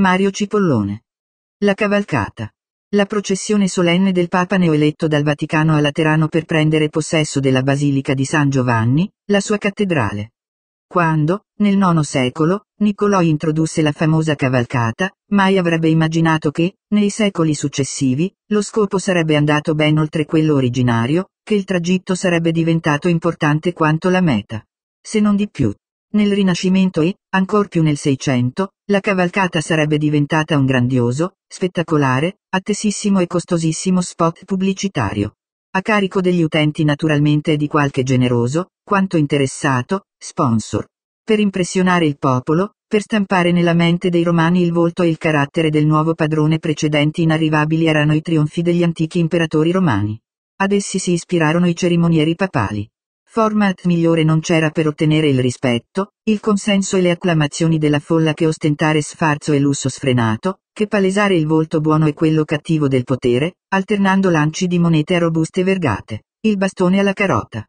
Mario Cipollone. La cavalcata. La processione solenne del Papa neoeletto dal Vaticano a Laterano per prendere possesso della Basilica di San Giovanni, la sua cattedrale. Quando, nel IX secolo, Niccolò introdusse la famosa cavalcata, mai avrebbe immaginato che, nei secoli successivi, lo scopo sarebbe andato ben oltre quello originario, che il tragitto sarebbe diventato importante quanto la meta. Se non di più. Nel Rinascimento e, ancor più nel Seicento, la cavalcata sarebbe diventata un grandioso, spettacolare, attesissimo e costosissimo spot pubblicitario. A carico degli utenti naturalmente e di qualche generoso, quanto interessato, sponsor. Per impressionare il popolo, per stampare nella mente dei romani il volto e il carattere del nuovo padrone precedenti inarrivabili erano i trionfi degli antichi imperatori romani. Ad essi si ispirarono i cerimonieri papali. Format migliore non c'era per ottenere il rispetto, il consenso e le acclamazioni della folla che ostentare sfarzo e lusso sfrenato, che palesare il volto buono e quello cattivo del potere, alternando lanci di monete a robuste vergate, il bastone alla carota.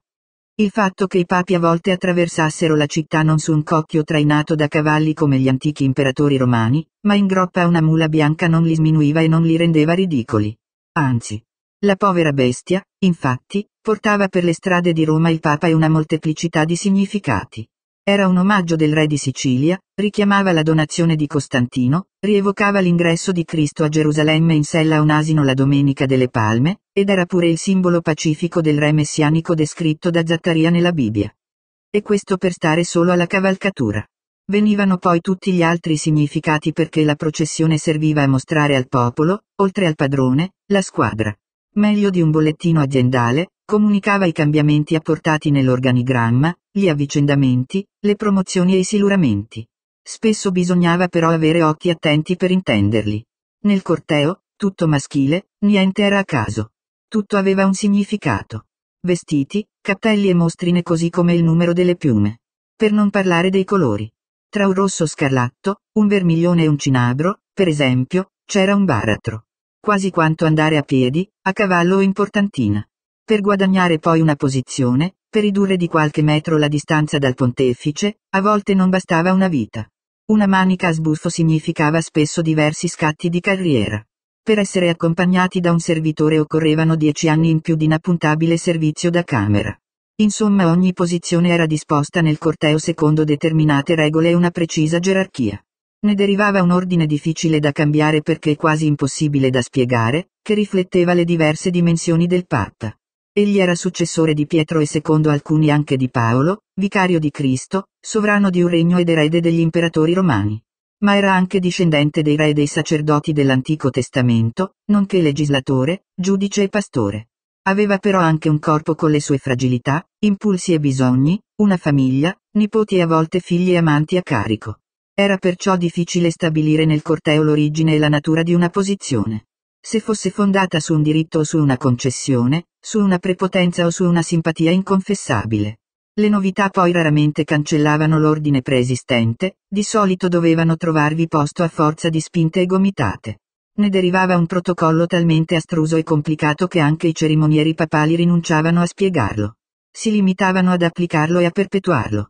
Il fatto che i papi a volte attraversassero la città non su un cocchio trainato da cavalli come gli antichi imperatori romani, ma in groppa a una mula bianca non li sminuiva e non li rendeva ridicoli. Anzi, la povera bestia, infatti, portava per le strade di Roma il Papa e una molteplicità di significati. Era un omaggio del re di Sicilia, richiamava la donazione di Costantino, rievocava l'ingresso di Cristo a Gerusalemme in sella a un asino la Domenica delle Palme, ed era pure il simbolo pacifico del re messianico descritto da Zattaria nella Bibbia. E questo per stare solo alla cavalcatura. Venivano poi tutti gli altri significati perché la processione serviva a mostrare al popolo, oltre al padrone, la squadra meglio di un bollettino aziendale, comunicava i cambiamenti apportati nell'organigramma, gli avvicendamenti, le promozioni e i siluramenti. Spesso bisognava però avere occhi attenti per intenderli. Nel corteo, tutto maschile, niente era a caso. Tutto aveva un significato. Vestiti, cappelli e mostrine così come il numero delle piume. Per non parlare dei colori. Tra un rosso scarlatto, un vermiglione e un cinabro, per esempio, c'era un baratro quasi quanto andare a piedi, a cavallo o in portantina. Per guadagnare poi una posizione, per ridurre di qualche metro la distanza dal pontefice, a volte non bastava una vita. Una manica a sbuffo significava spesso diversi scatti di carriera. Per essere accompagnati da un servitore occorrevano dieci anni in più di inappuntabile servizio da camera. Insomma ogni posizione era disposta nel corteo secondo determinate regole e una precisa gerarchia. Ne derivava un ordine difficile da cambiare perché quasi impossibile da spiegare, che rifletteva le diverse dimensioni del Papa. Egli era successore di Pietro e secondo alcuni anche di Paolo, vicario di Cristo, sovrano di un regno ed erede degli imperatori romani. Ma era anche discendente dei re e dei sacerdoti dell'Antico Testamento, nonché legislatore, giudice e pastore. Aveva però anche un corpo con le sue fragilità, impulsi e bisogni, una famiglia, nipoti e a volte figli e amanti a carico. Era perciò difficile stabilire nel corteo l'origine e la natura di una posizione. Se fosse fondata su un diritto o su una concessione, su una prepotenza o su una simpatia inconfessabile. Le novità poi raramente cancellavano l'ordine preesistente, di solito dovevano trovarvi posto a forza di spinte e gomitate. Ne derivava un protocollo talmente astruso e complicato che anche i cerimonieri papali rinunciavano a spiegarlo. Si limitavano ad applicarlo e a perpetuarlo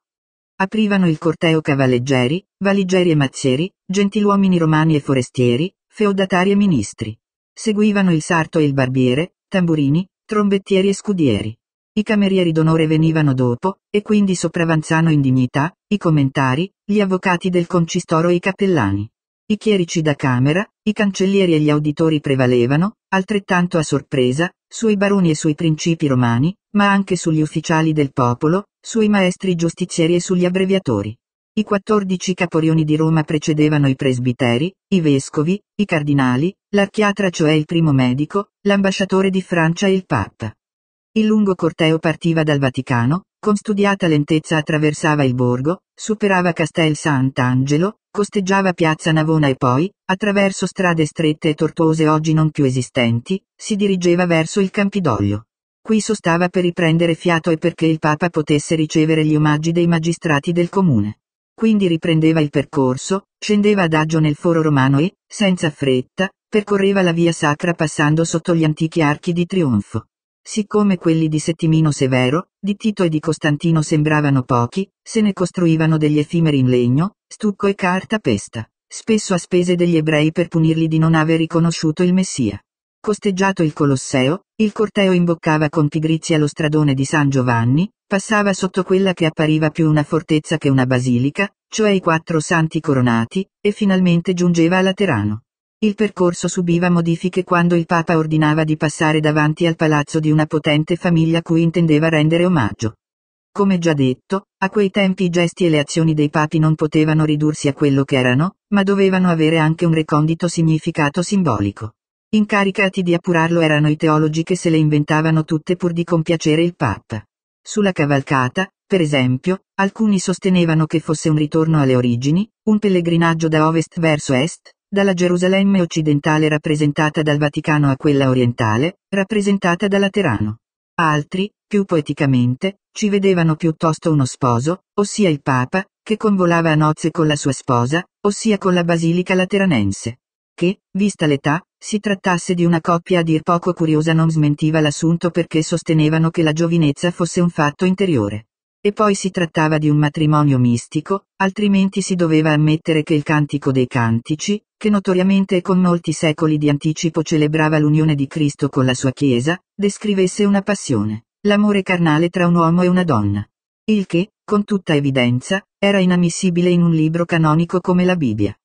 aprivano il corteo cavalleggeri, valigeri e mazzieri, gentiluomini romani e forestieri, feudatari e ministri. Seguivano il sarto e il barbiere, tamburini, trombettieri e scudieri. I camerieri d'onore venivano dopo, e quindi sopravanzano in dignità, i commentari, gli avvocati del concistoro e i cappellani. I chierici da camera, i cancellieri e gli auditori prevalevano, altrettanto a sorpresa, sui baroni e sui principi romani, ma anche sugli ufficiali del popolo, sui maestri giustizieri e sugli abbreviatori. I quattordici caporioni di Roma precedevano i presbiteri, i vescovi, i cardinali, l'archiatra cioè il primo medico, l'ambasciatore di Francia e il Papa. Il lungo corteo partiva dal Vaticano, con studiata lentezza attraversava il borgo, superava Castel Sant'Angelo, costeggiava Piazza Navona e poi, attraverso strade strette e tortuose oggi non più esistenti, si dirigeva verso il Campidoglio. Qui sostava per riprendere fiato e perché il Papa potesse ricevere gli omaggi dei magistrati del comune. Quindi riprendeva il percorso, scendeva ad agio nel foro romano e, senza fretta, percorreva la via sacra passando sotto gli antichi archi di trionfo. Siccome quelli di Settimino Severo, di Tito e di Costantino sembravano pochi, se ne costruivano degli effimeri in legno, stucco e carta pesta, spesso a spese degli ebrei per punirli di non aver riconosciuto il Messia. Costeggiato il Colosseo, il corteo imboccava con pigrizia lo stradone di San Giovanni, passava sotto quella che appariva più una fortezza che una basilica, cioè i quattro santi coronati, e finalmente giungeva a Laterano. Il percorso subiva modifiche quando il Papa ordinava di passare davanti al palazzo di una potente famiglia cui intendeva rendere omaggio. Come già detto, a quei tempi i gesti e le azioni dei papi non potevano ridursi a quello che erano, ma dovevano avere anche un recondito significato simbolico. Incaricati di appurarlo erano i teologi che se le inventavano tutte pur di compiacere il Papa. Sulla cavalcata, per esempio, alcuni sostenevano che fosse un ritorno alle origini, un pellegrinaggio da ovest verso est, dalla Gerusalemme occidentale rappresentata dal Vaticano a quella orientale, rappresentata da Laterano. Altri, più poeticamente, ci vedevano piuttosto uno sposo, ossia il Papa, che convolava a nozze con la sua sposa, ossia con la Basilica Lateranense che, vista l'età, si trattasse di una coppia a dir poco curiosa non smentiva l'assunto perché sostenevano che la giovinezza fosse un fatto interiore. E poi si trattava di un matrimonio mistico, altrimenti si doveva ammettere che il Cantico dei Cantici, che notoriamente e con molti secoli di anticipo celebrava l'unione di Cristo con la sua Chiesa, descrivesse una passione, l'amore carnale tra un uomo e una donna. Il che, con tutta evidenza, era inammissibile in un libro canonico come la Bibbia.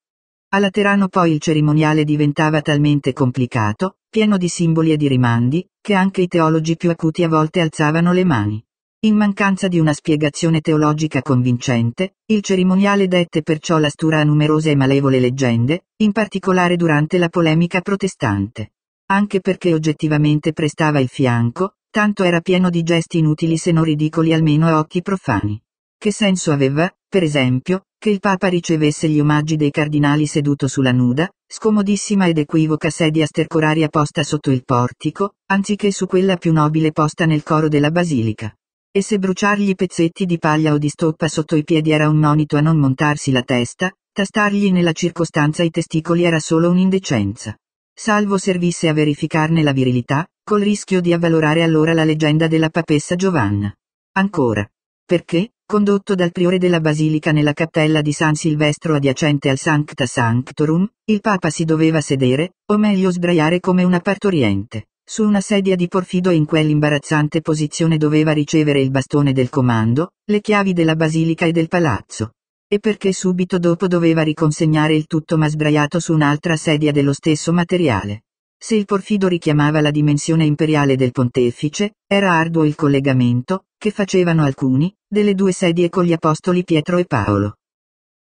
A Laterano poi il cerimoniale diventava talmente complicato, pieno di simboli e di rimandi, che anche i teologi più acuti a volte alzavano le mani. In mancanza di una spiegazione teologica convincente, il cerimoniale dette perciò la stura a numerose e malevole leggende, in particolare durante la polemica protestante. Anche perché oggettivamente prestava il fianco, tanto era pieno di gesti inutili se non ridicoli almeno a occhi profani. Che senso aveva, per esempio, che il Papa ricevesse gli omaggi dei cardinali seduto sulla nuda, scomodissima ed equivoca sedia stercoraria posta sotto il portico, anziché su quella più nobile posta nel coro della basilica? E se bruciargli pezzetti di paglia o di stoppa sotto i piedi era un monito a non montarsi la testa, tastargli nella circostanza i testicoli era solo un'indecenza. Salvo servisse a verificarne la virilità, col rischio di avvalorare allora la leggenda della papessa Giovanna. Ancora. Perché, condotto dal priore della basilica nella cappella di San Silvestro adiacente al Sancta Sanctorum, il Papa si doveva sedere, o meglio sbraiare come una partoriente, su una sedia di porfido e in quell'imbarazzante posizione doveva ricevere il bastone del comando, le chiavi della basilica e del palazzo. E perché subito dopo doveva riconsegnare il tutto ma sbraiato su un'altra sedia dello stesso materiale. Se il porfido richiamava la dimensione imperiale del pontefice, era arduo il collegamento, che facevano alcuni, delle due sedie con gli apostoli Pietro e Paolo.